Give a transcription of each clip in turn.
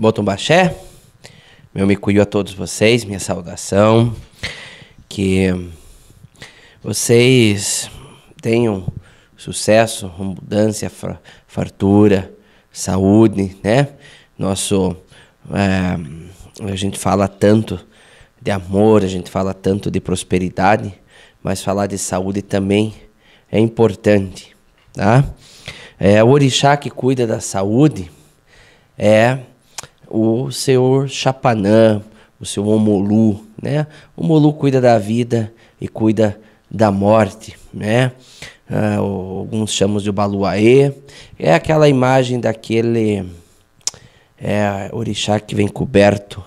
Botam meu micuio a todos vocês, minha saudação. Que vocês tenham sucesso, abundância, fartura, saúde, né? Nosso. É, a gente fala tanto de amor, a gente fala tanto de prosperidade, mas falar de saúde também é importante, tá? É, o orixá que cuida da saúde é o senhor Chapanã, o senhor Omolu, né? O Omolu cuida da vida e cuida da morte, né? Uh, alguns chamam de Baluaê. É aquela imagem daquele é, orixá que vem coberto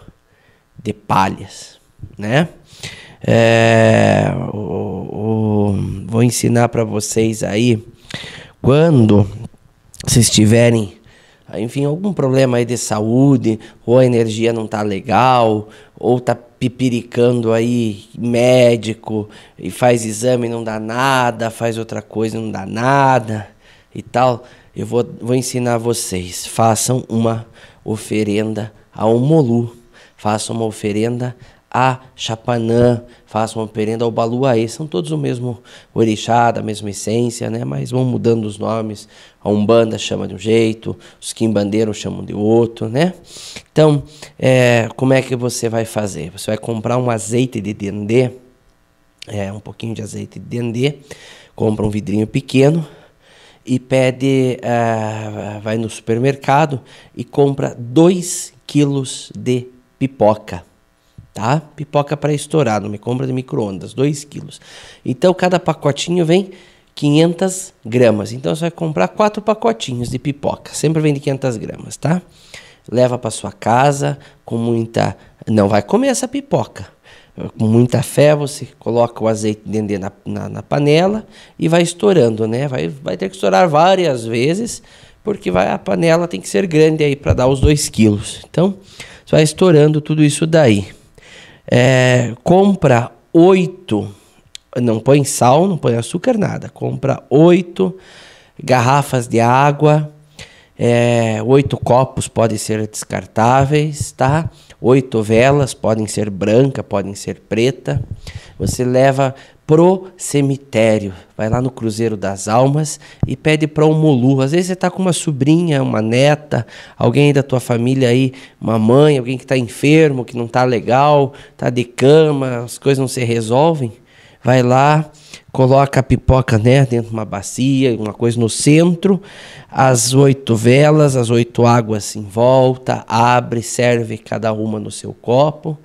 de palhas, né? É, o, o, vou ensinar para vocês aí quando vocês estiverem ah, enfim, algum problema aí de saúde, ou a energia não tá legal, ou tá pipiricando aí médico e faz exame e não dá nada, faz outra coisa e não dá nada e tal, eu vou, vou ensinar vocês. Façam uma oferenda a um molu, façam uma oferenda a Chapanã, façam uma perenda ao Baluaê. São todos o mesmo orixá, da mesma essência, né? Mas vão mudando os nomes. A Umbanda chama de um jeito, os Quimbandeiros chamam de outro, né? Então, é, como é que você vai fazer? Você vai comprar um azeite de dendê, é, um pouquinho de azeite de dendê, compra um vidrinho pequeno, e pede, uh, vai no supermercado e compra 2 quilos de pipoca tá? Pipoca para estourar, não me compra de micro-ondas, 2 quilos. Então, cada pacotinho vem 500 gramas. Então, você vai comprar quatro pacotinhos de pipoca. Sempre vem de 500 gramas, tá? Leva para sua casa com muita... Não vai comer essa pipoca. Com muita fé, você coloca o azeite dendê na, na, na panela e vai estourando, né? Vai, vai ter que estourar várias vezes, porque vai, a panela tem que ser grande aí para dar os 2 quilos. Então, você vai estourando tudo isso daí. É, compra oito, não põe sal, não põe açúcar, nada. Compra oito garrafas de água, é, oito é, copos podem ser descartáveis, tá? Oito velas podem ser branca, podem ser preta. Você leva pro cemitério. Vai lá no Cruzeiro das Almas e pede para um molu. Às vezes você tá com uma sobrinha, uma neta, alguém da tua família aí, uma mãe, alguém que tá enfermo, que não tá legal, tá de cama, as coisas não se resolvem. Vai lá, coloca a pipoca né, dentro de uma bacia, uma coisa no centro, as oito velas, as oito águas em volta, abre, serve cada uma no seu copo,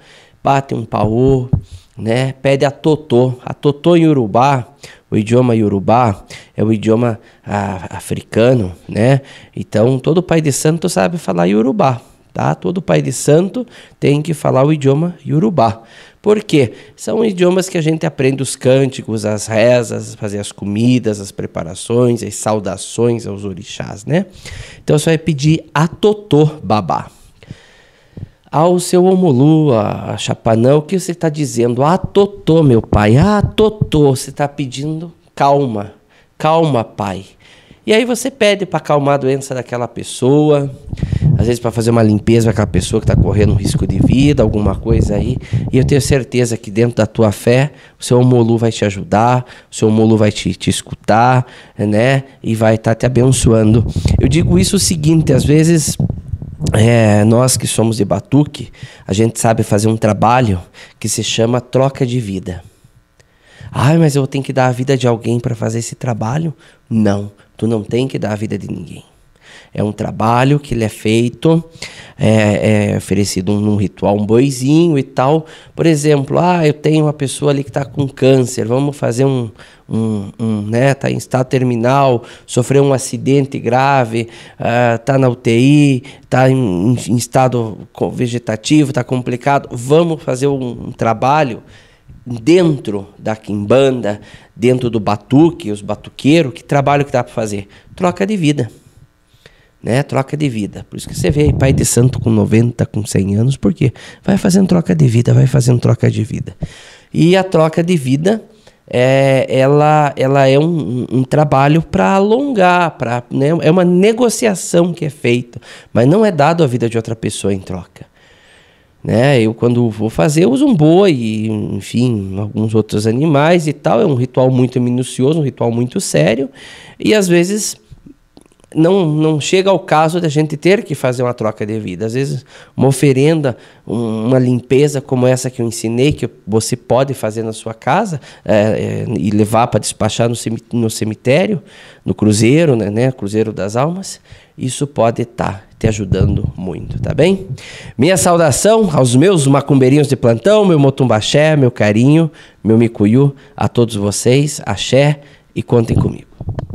bate um paô, né? Pede a Totô. A Totô em Yorubá, o idioma Yorubá é o idioma ah, africano, né? Então todo pai de santo sabe falar Yorubá, tá? Todo pai de santo tem que falar o idioma Yorubá. Por quê? São idiomas que a gente aprende os cânticos, as rezas, fazer as comidas, as preparações, as saudações aos orixás, né? Então você vai é pedir a Totô Babá ao seu Omulu, a Chapanã, o que você está dizendo? Ah, Totô, meu pai, ah, Totô, você está pedindo calma, calma, pai. E aí você pede para acalmar a doença daquela pessoa, às vezes para fazer uma limpeza daquela pessoa que está correndo um risco de vida, alguma coisa aí. E eu tenho certeza que dentro da tua fé, o seu Omolu vai te ajudar, o seu Omolu vai te, te escutar, né? E vai estar tá te abençoando. Eu digo isso o seguinte, às vezes é, nós que somos de Batuque, a gente sabe fazer um trabalho que se chama troca de vida. Ai, mas eu tenho que dar a vida de alguém para fazer esse trabalho? Não, tu não tem que dar a vida de ninguém. É um trabalho que ele é feito, é, é oferecido num ritual, um boizinho e tal. Por exemplo, ah, eu tenho uma pessoa ali que está com câncer, vamos fazer um, um, um né, Está em estado terminal, sofreu um acidente grave, uh, na UTI, está em, em estado vegetativo, está complicado, vamos fazer um, um trabalho dentro da quimbanda, dentro do batuque, os batuqueiros, que trabalho que dá para fazer? Troca de vida né? Troca de vida. Por isso que você vê aí, pai de santo com 90, com 100 anos, porque vai fazendo troca de vida, vai fazendo troca de vida. E a troca de vida é, ela, ela é um, um trabalho para alongar, pra, né? é uma negociação que é feita, mas não é dado a vida de outra pessoa em troca. Né? Eu, quando vou fazer, uso um boi, enfim, alguns outros animais e tal. É um ritual muito minucioso, um ritual muito sério. E às vezes não, não chega ao caso da gente ter que fazer uma troca de vida. Às vezes, uma oferenda, um, uma limpeza como essa que eu ensinei, que você pode fazer na sua casa é, é, e levar para despachar no cemitério, no cruzeiro, né, né cruzeiro das almas, isso pode estar tá te ajudando muito, tá bem? Minha saudação aos meus macumbeirinhos de plantão, meu motumbaxé, meu carinho, meu micuyu, a todos vocês, axé e contem comigo.